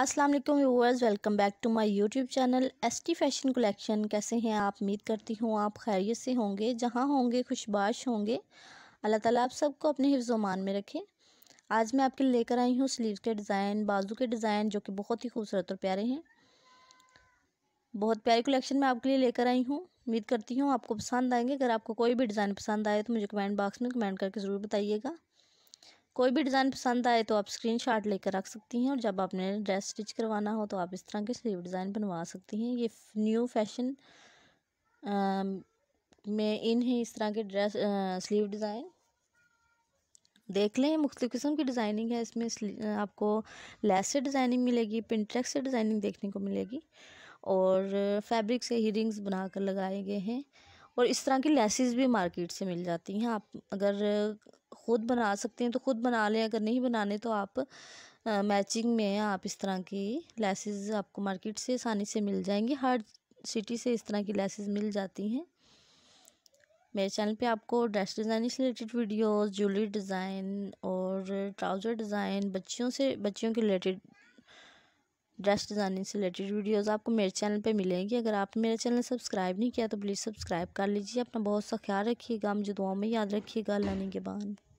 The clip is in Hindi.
अस्सलाम वालेकुम viewers welcome back to my YouTube channel S T fashion collection कैसे हैं आप उम्मीद करती हूँ आप खैरियत से होंगे जहाँ होंगे खुशबाश होंगे अल्लाह ताला आप सबको अपने हिफ्जोमान में रखे आज मैं आपके लिए लेकर आई हूँ स्लीव के डिज़ाइन बाजू के डिज़ाइन जो कि बहुत ही खूबसूरत और प्यारे हैं बहुत प्यारी कलेक्शन मैं आपके लिए लेकर आई हूँ उम्मीद करती हूँ आपको पसंद आएंगे अगर आपको कोई भी डिज़ाइन पसंद आए तो मुझे कमेंट बॉक्स में कमेंट करके ज़रूर बताइएगा कोई भी डिज़ाइन पसंद आए तो आप स्क्रीनशॉट लेकर रख सकती हैं और जब आपने ड्रेस स्टिच करवाना हो तो आप इस तरह के स्लीव डिज़ाइन बनवा सकती हैं ये न्यू फैशन में इन है इस तरह के ड्रेस स्लीव डिज़ाइन देख लें मुख्तु किस्म की डिज़ाइनिंग है इसमें आपको लेस से डिज़ाइनिंग मिलेगी पिंट्रैक से डिज़ाइनिंग देखने को मिलेगी और फैब्रिक से ही रिंग्स बना कर लगाए गए हैं और इस तरह की लेसेस भी मार्केट से मिल जाती हैं आप अगर ख़ुद बना सकते हैं तो ख़ुद बना लें अगर नहीं बनाने तो आप मैचिंग में आप इस तरह की लेसेस आपको मार्केट से आसानी से मिल जाएंगी हर सिटी से इस तरह की लेसेस मिल जाती हैं मेरे चैनल पे आपको ड्रेस डिज़ाइनिंग से रिलेटेड वीडियोस ज्वेलरी डिज़ाइन और ट्राउज़र डिज़ाइन बच्चियों से बच्चियों के रिलेटेड ड्रेस डिज़ाइनिंग से रिलेटेड वीडियोस आपको मेरे चैनल पे मिलेंगी अगर आपने मेरा चैनल सब्सक्राइब नहीं किया तो प्लीज़ सब्सक्राइब कर लीजिए अपना बहुत सा ख्याल रखिएगा मुझे दुआओं में याद रखिएगा लाने के बाद